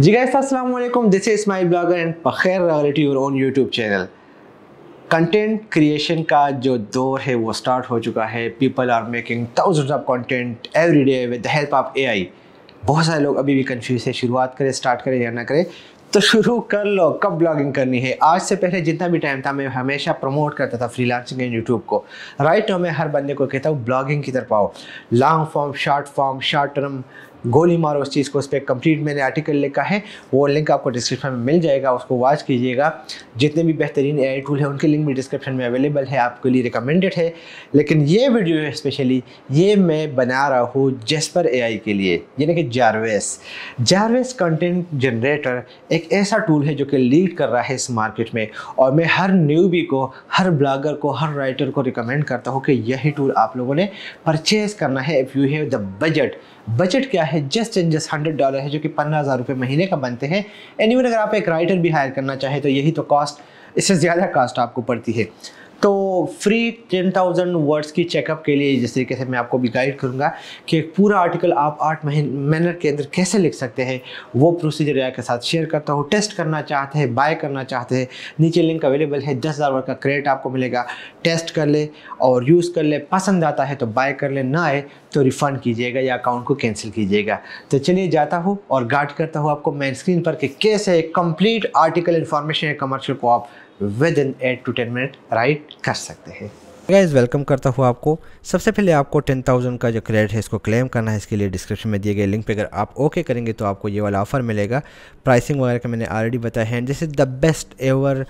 जी guys अस्सलाम वालेकुम this is my blogger and Pakhair reality your own YouTube channel content creation का जो दौर है वो स्टार्ट हो चुका है people are making thousands of content every day with the help of AI बहुत सारे लोग अभी भी कंफ्यूज है शुरुआत करें स्टार्ट करें या ना करें तो शुरू कर लो कब ब्लॉगिंग करनी है आज से पहले जितना भी टाइम था मैं हमेशा प्रमोट करता था फ्रीलांसिंग एंड यूट्यूब को राइट right मैं हर बंदे को कहता हूँ ब्लॉगिंग की तरफ आओ long form short form short term गोली मारो उस चीज़ को उस पर कंप्लीट मैंने आर्टिकल लिखा है वो लिंक आपको डिस्क्रिप्शन में मिल जाएगा उसको वॉच कीजिएगा जितने भी बेहतरीन ए टूल है उनके लिंक भी डिस्क्रिप्शन में अवेलेबल है आपके लिए रिकमेंडेड है लेकिन ये वीडियो स्पेशली ये मैं बना रहा हूँ जेस्पर ए के लिए यानी कि जारवेस जारवेस कंटेंट जनरेटर एक ऐसा टूल है जो कि लीड कर रहा है इस मार्केट में और मैं हर न्यूबी को हर ब्लॉगर को हर राइटर को रिकमेंड करता हूँ कि यही टूल आप लोगों ने परचेज़ करना है if you have the budget budget क्या है just and just hundred dollar है जो कि पंद्रह हज़ार रुपये महीने का बनते हैं एनी anyway, अगर आप एक राइटर भी हायर करना चाहें तो यही तो कॉस्ट इससे ज़्यादा कास्ट आपको पड़ती है तो फ्री 10,000 वर्ड्स की चेकअप के लिए जिस तरीके से मैं आपको भी गाइड करूँगा कि पूरा आर्टिकल आप आठ महीने के अंदर कैसे लिख सकते हैं वो प्रोसीजर आपके साथ शेयर करता हूँ टेस्ट करना चाहते हैं बाय करना चाहते हैं नीचे लिंक अवेलेबल है दस हज़ार वर्ड का क्रेडिट आपको मिलेगा टेस्ट कर ले और यूज़ कर ले पसंद आता है तो बाय कर ले ना आए तो रिफ़ंड कीजिएगा या अकाउंट को कैंसिल कीजिएगा तो चलिए जाता हूँ और गार्ड करता हूँ आपको मैं स्क्रीन पर कि कैसे कंप्लीट आर्टिकल इन्फॉर्मेशन है कमर्शियल को आप within eight to ten minute write कर सकते हैं गाइज वेलकम करता हूँ आपको सबसे पहले आपको टेन थाउजेंड का जो क्रेडिट है इसको क्लेम करना है इसके लिए डिस्क्रिप्शन में दिए गए लिंक पे अगर आप ओके करेंगे तो आपको ये वाला ऑफर मिलेगा प्राइसिंग वगैरह का मैंने ऑलरेडी बताया है जैसे the best ever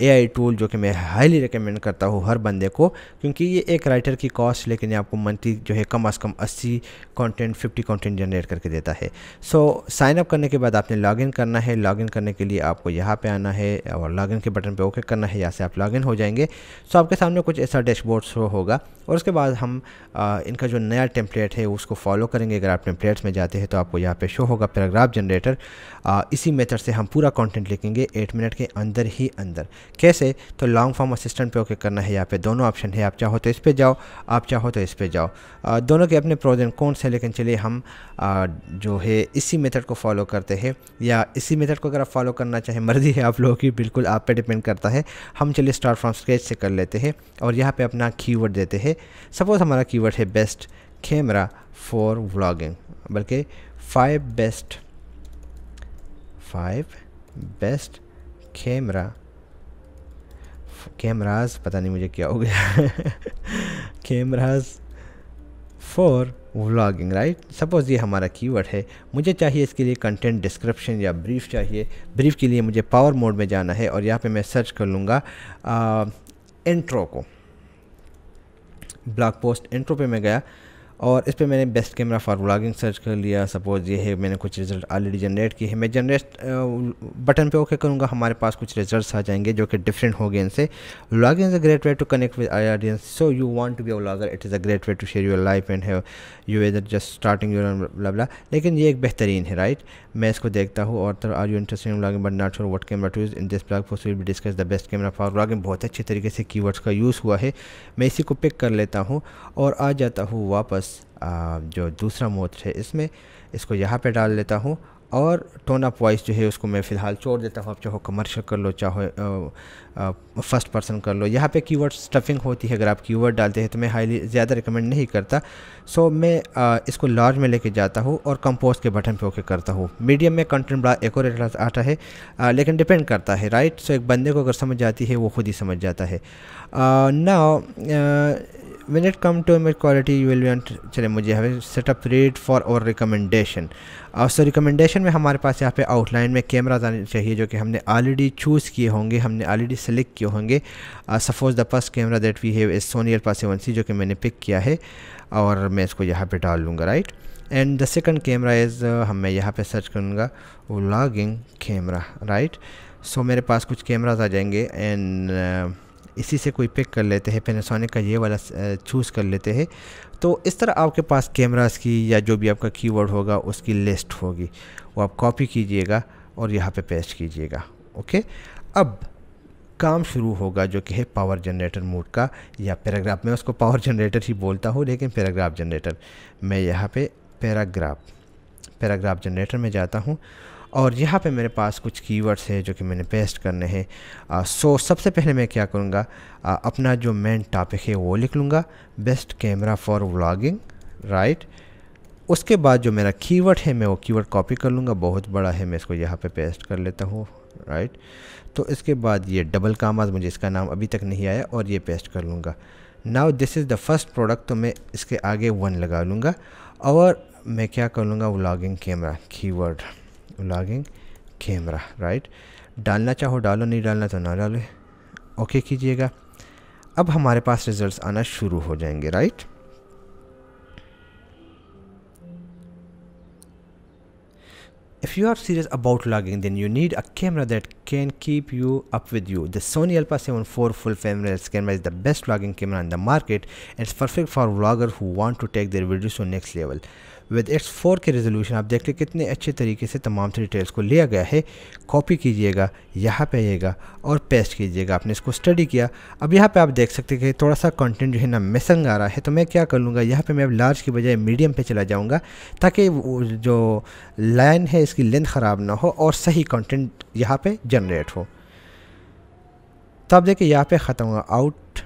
A I tool जो कि मैं हाईली रिकमेंड करता हूँ हर बंदे को क्योंकि ये एक राइटर की कॉस्ट लेकिन आपको मंथली जो है कम अज़ कम अस्सी कॉन्टेंट फिफ्टी कॉन्टेंट जनरेट करके देता है सो साइन अप करने के बाद आपने इन करना है लॉगिन करने के लिए आपको यहाँ पर आना है और इन के बटन पर ओके करना है यहाँ से आप इन हो जाएंगे सो आपके सामने कुछ ऐसा डैशबोर्ड शो होगा और उसके बाद हम आ, इनका जो नया टेम्पलेट है उसको फॉलो करेंगे अगर आप टेम्पलेट्स में जाते हैं तो आपको यहाँ पे शो होगा पैराग्राफ जनरेटर इसी मेथड से हम पूरा कंटेंट लिखेंगे एट मिनट के अंदर ही अंदर कैसे तो लॉन्ग फॉर्म असिस्टेंट पे ओके करना है यहाँ पे दोनों ऑप्शन है आप चाहो तो इस पर जाओ आप चाहो तो इस पर जाओ आ, दोनों के अपने प्रोजेंट कौन से लेकिन चलिए हम आ, जो है इसी मेथड को फॉलो करते हैं या इसी मेथड को अगर आप फॉलो करना चाहें मर्जी है आप लोगों की बिल्कुल आप पर डिपेंड करता है हम चलिए स्टार्ट फ्रॉम स्क्रेच से कर लेते हैं और यहाँ पे अपना कीवर्ड देते हैं सपोज़ हमारा कीवर्ड है बेस्ट कैमरा फॉर व्लॉगिंग बल्कि five best five best camera cameras पता नहीं मुझे क्या हो गया cameras for vlogging right suppose ये हमारा कीवर्ड है मुझे चाहिए इसके लिए कंटेंट डिस्क्रिप्शन या ब्रीफ चाहिए ब्रीफ के लिए मुझे पावर मोड में जाना है और यहाँ पे मैं सर्च कर लूँगा इंट्रो uh, को ब्लॉक पोस्ट इंट्रो पे मैं गया और इस पर मैंने best camera for vlogging search कर लिया सपोज़ ये है मैंने कुछ रिज़ल्ट ऑलरेडी जनरेट किए हैं मैं जनरेट बटन पे ओके करूँगा हमारे पास कुछ रिजल्ट्स आ जाएंगे जो कि डिफरेंट हो गए इनसे vlogging is a great way to connect with I audience so you want to be a vlogger it is a great way to share your life and have you whether just starting your लबला लेकिन ये एक बेहतरीन है right मैं इसको देखता हूँ और are you interesting vlogging but not sure what camera to in this blog for be discuss the best camera for vlogging बहुत अच्छे तरीके से की का यूज़ हुआ है मैं इसी को पिक कर लेता हूँ और आ जाता हूँ वापस जो दूसरा मोच है इसमें इसको यहाँ पे डाल लेता हूँ और टोन अप वॉइस जो है उसको मैं फ़िलहाल छोड़ देता हूँ आप चाहो कमर्शियल कर लो चाहो फर्स्ट पर्सन कर लो यहाँ पे कीवर्ड स्टफिंग होती है अगर आप कीवर्ड डालते हैं तो मैं हाईली ज़्यादा रिकमेंड नहीं करता सो मैं आ, इसको लार्ज में लेके जाता हूँ और कंपोज के बटन पे ओके करता हूँ मीडियम में कंटेंट बड़ा एकोरेट आता है आ, लेकिन डिपेंड करता है राइट सो एक बंदे को अगर समझ आती है वो खुद ही समझ जाता है ना when it come to image quality you will want चले मुझे हमें सेटअप रेट फॉर और रिकमेंडेशन और सो रिकमेंडेशन में हमारे पास यहाँ पे आउटलाइन में कैमराज आने चाहिए जो कि हमने ऑलरेडी चूज़ किए होंगे हमने ऑलरेडी सेलेक्ट किए होंगे suppose the first camera that we have is Sony L pass C जो कि मैंने पिक किया है और मैं इसको यहाँ पे डाल लूँगा right and the second camera is हम मैं यहाँ पे सर्च करूँगा लॉगिंग कैमरा राइट सो मेरे पास कुछ कैमराज आ जाएंगे एंड इसी से कोई पिक कर लेते हैं पेनासोनिक का ये वाला चूज़ कर लेते हैं तो इस तरह आपके पास कैमरास की या जो भी आपका कीवर्ड होगा उसकी लिस्ट होगी वो आप कॉपी कीजिएगा और यहाँ पे पेस्ट कीजिएगा ओके अब काम शुरू होगा जो कि है पावर जनरेटर मोड का या पैराग्राफ मैं उसको पावर जनरेटर ही बोलता हूँ लेकिन पैराग्राफ जनरेटर मैं यहाँ पे पैराग्राफ पैराग्राफ जनरेटर में जाता हूँ और यहाँ पे मेरे पास कुछ कीवर्ड्स हैं जो कि मैंने पेस्ट करने हैं सो सबसे पहले मैं क्या करूँगा अपना जो मेन टॉपिक है वो लिख लूँगा best camera for vlogging right उसके बाद जो मेरा कीवर्ड है मैं वो कीवर्ड कॉपी कर लूँगा बहुत बड़ा है मैं इसको यहाँ पे पेस्ट कर लेता हूँ राइट तो इसके बाद ये डबल कामाज मुझे इसका नाम अभी तक नहीं आया और ये पेस्ट कर लूँगा now this is the first product तो मैं इसके आगे वन लगा लूँगा और मैं क्या कर लूँगा vlogging camera keyword logging camera right डालना चाहो डालो नहीं डालना तो ना डालो ओके कीजिएगा अब हमारे पास रिजल्ट्स आना शुरू हो जाएंगे right If you are serious about logging, then you need a camera that can keep you up with you. The Sony Alpha 7 IV full framerless camera is the best logging camera on the market and it's perfect for vloggers who want to take their videos to next level. With its four K resolution आप देख ले कितने अच्छे तरीके से तमाम से details को लिया गया है कॉपी कीजिएगा यहाँ पे आइएगा और पेस्ट कीजिएगा आपने इसको स्टडी किया अब यहाँ पे आप देख सकते हैं थोड़ा सा कंटेंट जो है ना मिसंग आ रहा है तो मैं क्या कर लूँगा यहाँ पर मैं अब लार्ज की बजाय मीडियम पर चला जाऊँगा ताकि जो लाइन है इसकी लेंथ ख़राब ना हो और सही कॉन्टेंट यहाँ पर जनरेट हो तो आप देखिए यहाँ पर ख़त्म हुआ out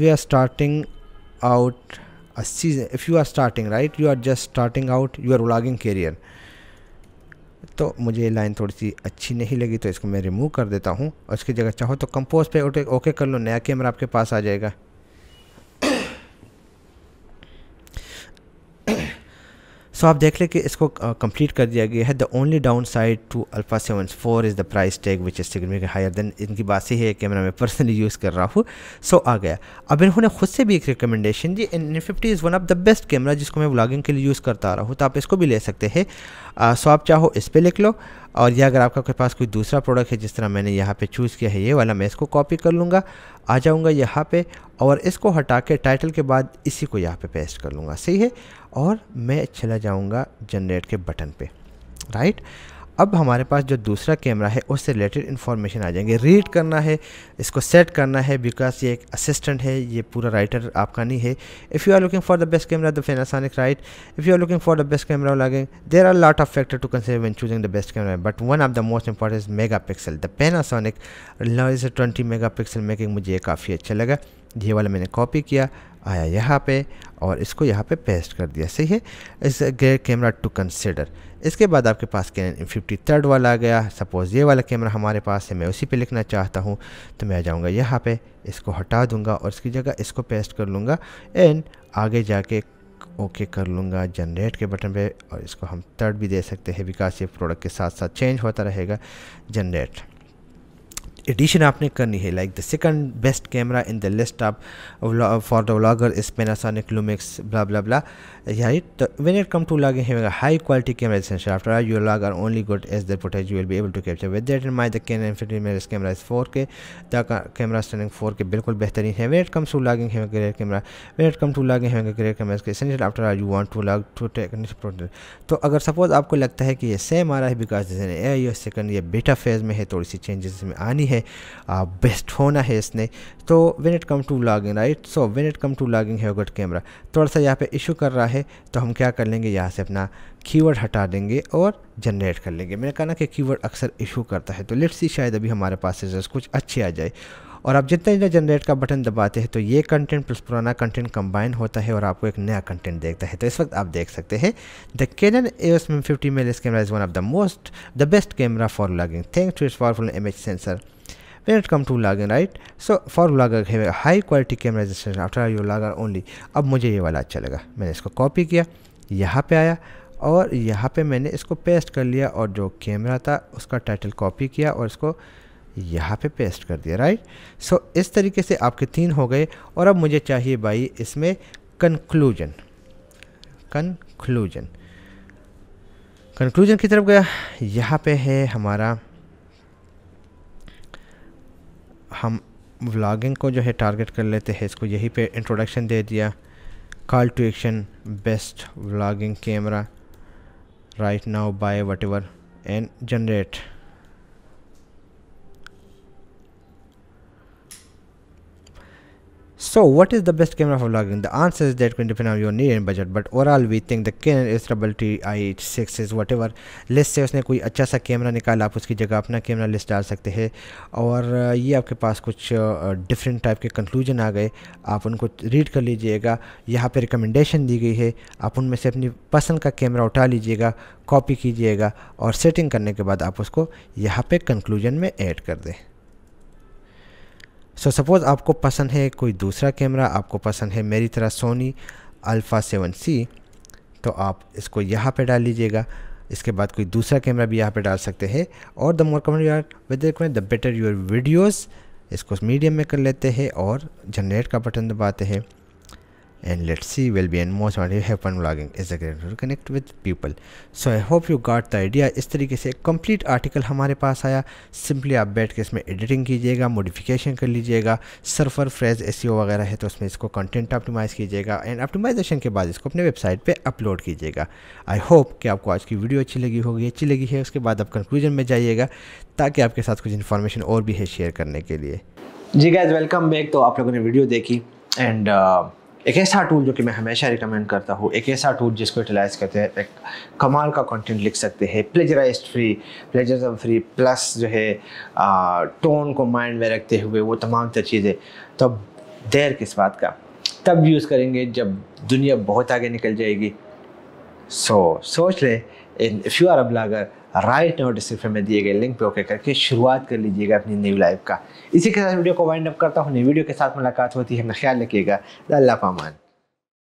we are starting out a season if you are starting right you are just starting out you are vlogging career तो मुझे ये लाइन थोड़ी सी अच्छी नहीं लगी तो इसको मैं रिमूव कर देता हूँ उसकी जगह चाहो तो कंपोज पे ओके कर लो नया कैमरा आपके पास आ जाएगा सो आप देख लें कि इसको कंप्लीट कर दिया गया है the only down side to Alpha seven four is the price tag which is significant higher than इनकी बात ही है कैमरा मैं पर्सनली यूज़ कर रहा हूँ सो so, आ गया अब इन्होंने खुद से भी एक रिकमेंडेशन दी N fifty is one of the best camera जिसको मैं ब्लॉगिंग के लिए यूज़ करता आ रहा हूँ तो आप इसको भी ले सकते हैं सो so, आप चाहो इस पर लिख लो और यह अगर आपका पास कोई दूसरा प्रोडक्ट है जिस तरह मैंने यहाँ पे चूज़ किया है ये वाला मैं इसको कॉपी कर लूँगा आ जाऊँगा यहाँ पे और इसको हटा के टाइटल के बाद इसी को यहाँ पे पेस्ट कर लूँगा सही है और मैं चला जाऊँगा जनरेट के बटन पे राइट अब हमारे पास जो दूसरा कैमरा है उससे रिलेटेड इन्फॉर्मेशन आ जाएंगे रीड करना है इसको सेट करना है बिकॉज ये एक असिस्टेंट है ये पूरा राइटर आपका नहीं है if you are looking for the best camera the Panasonic right if you are looking for the best camera लगे there are lot of factor to consider when choosing the best camera but one of the most important megapixel the Panasonic twenty megapixel making मुझे काफ़ी अच्छा लगा ये वाला मैंने copy किया आया यहाँ पे और इसको यहाँ पे पेस्ट कर दिया सही है इस ग्रेट कैमरा टू कंसिडर इसके बाद आपके पास कैन फिफ्टी थर्ड वाला आ गया सपोज़ ये वाला कैमरा हमारे पास है मैं उसी पे लिखना चाहता हूँ तो मैं आ जाऊँगा यहाँ पे इसको हटा दूँगा और इसकी जगह इसको पेस्ट कर लूँगा एंड आगे जाके ओके कर लूँगा जनरेट के बटन पे और इसको हम थर्ड भी दे सकते हैं बिकॉज ये प्रोडक्ट के साथ साथ चेंज होता रहेगा जनरेट एडिशन आपने करनी है like the second best camera in the list of for the vlogger is Panasonic Lumix blah blah blah right तो when it come to vlogging having high quality camera after your vlog are only good as the footage you will be able to capture with that in my the can infinity mirror camera is 4K the camera standing 4K बिल्कुल बेहतरीन है when it comes to vlogging having great camera when it come to vlogging having great camera essential after you want to vlog to take तो अगर suppose आपको लगता है कि ये सेम आ रहा है बिकॉज दिस सेकंड ये बेटा फेज में है थोड़ी सी चेंजेस में आनी है है बेस्ट होना है इसने तो when it come to vlogging right so when it come to vlogging है गुड कैमरा थोड़ा सा यहाँ पे इशू कर रहा है तो हम क्या कर लेंगे यहाँ से अपना कीवर्ड हटा देंगे और जनरेट कर लेंगे मैंने कहा ना कि कीवर्ड अक्सर इशू करता है तो लेट्स सी शायद अभी हमारे पास रिजल्ट कुछ अच्छे आ जाए और आप जितना जितना जनरेट का बटन दबाते हैं तो ये कंटेंट प्लस पुराना कंटेंट कंबाइन होता है और आपको एक नया कंटेंट देखता है तो इस वक्त आप देख सकते हैं the Canon S fifty mail camera is one of the most the best camera for vlogging thanks to its powerful image sensor when it comes to vlogging right so for vlogger have a high quality camera resolution after your vlogger only ab mujhe ye wala acha laga maine isko copy kiya यहाँ pe aaya aur यहाँ pe maine isko paste kar liya aur jo camera tha uska title copy kiya aur isko यहाँ पे paste कर दिया right so so, इस तरीके से आपके तीन हो गए और अब मुझे चाहिए भाई इसमें कंक्लूजन कंक्लूजन कंक्लूजन की तरफ गया यहाँ पे है हमारा हम व्लागिंग को जो है टारगेट कर लेते हैं इसको यही पे इंट्रोडक्शन दे दिया call to action best vlogging camera right now by whatever and generate So what is the best camera for vlogging? The answer is that can depend on your need and budget but overall we think the Canon is trouble TI6 is whatever list से उसने कोई अच्छा सा camera निकाला आप उसकी जगह अपना कैमरा लिस्ट डाल सकते हैं और ये आपके पास कुछ डिफरेंट टाइप के कंक्लूजन आ गए आप उनको रीड कर लीजिएगा यहाँ पे रिकमेंडेशन दी गई है आप उनमें से अपनी पसंद का कैमरा उठा लीजिएगा कॉपी कीजिएगा और सेटिंग करने के बाद आप उसको यहाँ पे कंक्लूजन में ऐड कर दें सो so, सपोज़ आपको पसंद है कोई दूसरा कैमरा आपको पसंद है मेरी तरह सोनी अल्फ़ा सेवन सी तो आप इसको यहाँ पे डाल लीजिएगा इसके बाद कोई दूसरा कैमरा भी यहाँ पे डाल सकते हैं और the more comer you are with the better your videos इसको मीडियम में कर लेते हैं और जनरेट का बटन दबाते हैं and let's see will be in most want you have fun vlogging is a great to connect with people so i hope you got the idea is tarike se complete article hamare paas aaya simply aap baith ke isme editing kijiyega modification kar lijiyega surfer phrase SEO wagaira hai to usme isko content optimize kijiyega and optimization ke baad isko apne website pe upload kijiyega i hope ki aapko aaj ki video achhi lagi hogi achhi lagi hai uske baad aap conclusion mein jaiyega ताकि aapke sath kuch information aur bhi hai share karne ke liye ji guys welcome back to aap लोगों ne video dekhi and uh... एक ऐसा tool जो कि मैं हमेशा recommend करता हूँ एक ऐसा टूल जिसको यूटिलाइज करते हैं एक कमाल का कंटेंट लिख सकते हैं plagiarize free plagiarism free plus जो है टोन को माइंड में रखते हुए वो तमाम तर चीज़ें तब देर किस बात का तब यूज़ करेंगे जब दुनिया बहुत आगे निकल जाएगी सो so, सोच ले in if you are a blogger right now में दिए गए लिंक पे ओके करके शुरुआत कर लीजिएगा अपनी न्यू लाइफ का इसी के साथ वीडियो को वाइंड अप करता हूँ नई वीडियो के साथ मुलाकात होती है अपना ख्याल रखिएगा अल्लाह पामान